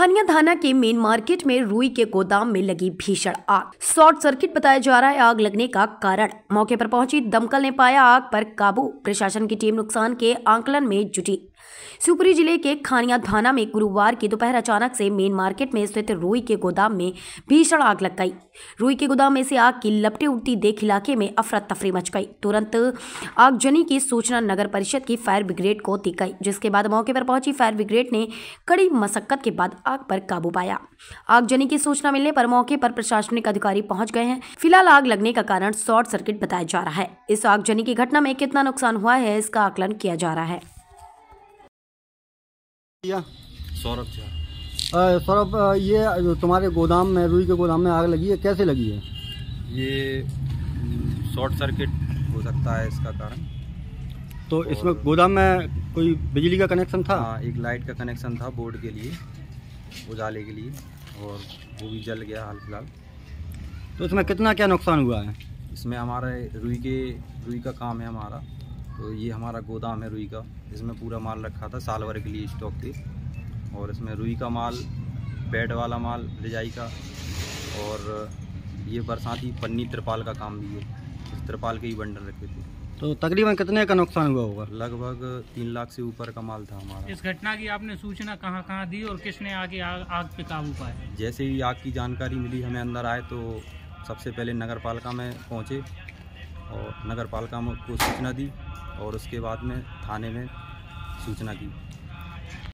खानिया थाना के main market में रुई के गोदाम में लगी भीषण आग शॉर्ट सर्किट बताया जा रहा है आग लगने का कारण मौके पर पहुंची दमकल ने पाया आग पर काबू प्रशासन की टीम नुकसान के आंकलन में जुटी शिवपुरी जिले के खानिया थाना में गुरुवार की दोपहर अचानक से मेन मार्केट में स्थित रोई के गोदाम में भीषण आग लग गई रोई के गोदाम में से आग की लपटे उठती देख इलाके में अफरा तफरी मच गई तुरंत आगजनी की सूचना नगर परिषद की फायर ब्रिगेड को दी गई जिसके बाद मौके पर पहुंची फायर ब्रिगेड ने कड़ी मशक्कत के बाद आग पर काबू पाया आगजनी की सूचना मिलने पर मौके पर प्रशासनिक अधिकारी पहुंच गए हैं फिलहाल आग लगने का कारण शॉर्ट सर्किट बताया जा रहा है इस आगजनी की घटना में कितना नुकसान हुआ है इसका आकलन किया जा रहा है सौरभ सौरभ ये तुम्हारे गोदाम में रुई के गोदाम में आग लगी है कैसे लगी है ये हम्म, शॉर्ट सर्किट हो सकता है इसका कारण तो इसमें गोदाम में कोई बिजली का कनेक्शन था हाँ एक लाइट का कनेक्शन था बोर्ड के लिए उजाले के लिए और वो भी जल गया हाल फिलहाल तो इसमें कितना क्या नुकसान हुआ है इसमें हमारा रुई के रुई का काम है हमारा तो ये हमारा गोदाम है रुई का इसमें पूरा माल रखा था साल भर के लिए स्टॉक थी और इसमें रुई का माल बेड वाला माल रजाई का और ये बरसाती पन्नी त्रिपाल का काम भी है इस तिरपाल के ही बंडल रखे थे तो तकरीबन कितने का नुकसान हुआ होगा लगभग तीन लाख से ऊपर का माल था हमारा इस घटना की आपने सूचना कहाँ कहाँ दी और किसने आगे आग, आग पे काबू पाया जैसे ही आग की जानकारी मिली हमें अंदर आए तो सबसे पहले नगर पालिका में पहुँचे और नगर पालिका को सूचना दी और उसके बाद में थाने में सूचना की